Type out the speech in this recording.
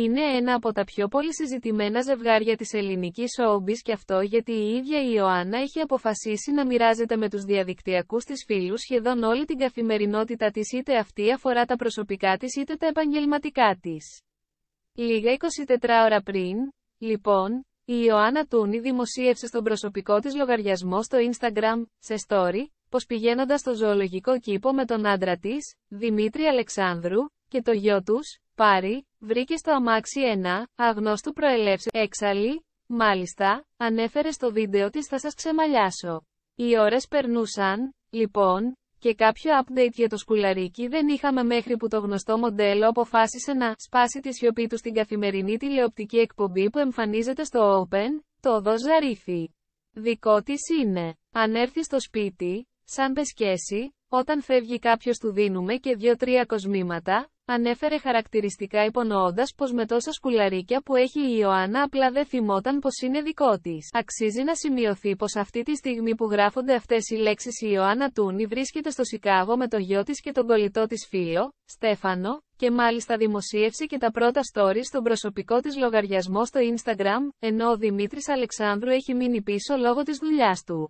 Είναι ένα από τα πιο πολύ συζητημένα ζευγάρια της ελληνικής showbiz και αυτό γιατί η ίδια η Ιωάννα έχει αποφασίσει να μοιράζεται με τους διαδικτυακούς της φίλους σχεδόν όλη την καθημερινότητα της είτε αυτή αφορά τα προσωπικά της είτε τα επαγγελματικά της. Λίγα 24 ώρα πριν, λοιπόν, η Ιωάννα Τούνη δημοσίευσε στον προσωπικό της λογαριασμό στο Instagram, σε story, πως πηγαίνοντας στο ζωολογικό κήπο με τον άντρα της, Δημήτρη Αλεξάνδρου, και το γιο τους, πάρει, βρήκε στο αμάξι ένα, αγνώστου προελεύσεως, έξαλλη, μάλιστα, ανέφερε στο βίντεο της θα σας ξεμαλιάσω. Οι ώρες περνούσαν, λοιπόν, και κάποιο update για το σκουλαρίκι δεν είχαμε μέχρι που το γνωστό μοντέλο αποφάσισε να σπάσει τη σιωπή του στην καθημερινή τηλεοπτική εκπομπή που εμφανίζεται στο Open, το δω ζαρίφι. Δικό της είναι. Αν έρθει στο σπίτι, σαν πεσκέση, όταν φεύγει κάποιος του δίνουμε και δύο-τρία κοσμήματα, ανέφερε χαρακτηριστικά υπονοώντας πως με τόσα σκουλαρίκια που έχει η Ιωάννα απλά δεν θυμόταν πως είναι δικό της. Αξίζει να σημειωθεί πως αυτή τη στιγμή που γράφονται αυτές οι λέξεις η Ιωάννα Τούνη βρίσκεται στο Σικάγο με το γιο της και τον κολλητό της φίλο, Στέφανο, και μάλιστα δημοσίευσε και τα πρώτα stories στον προσωπικό της λογαριασμό στο Instagram, ενώ ο Δημήτρης Αλεξάνδρου έχει μείνει πίσω λόγω της δουλειάς του.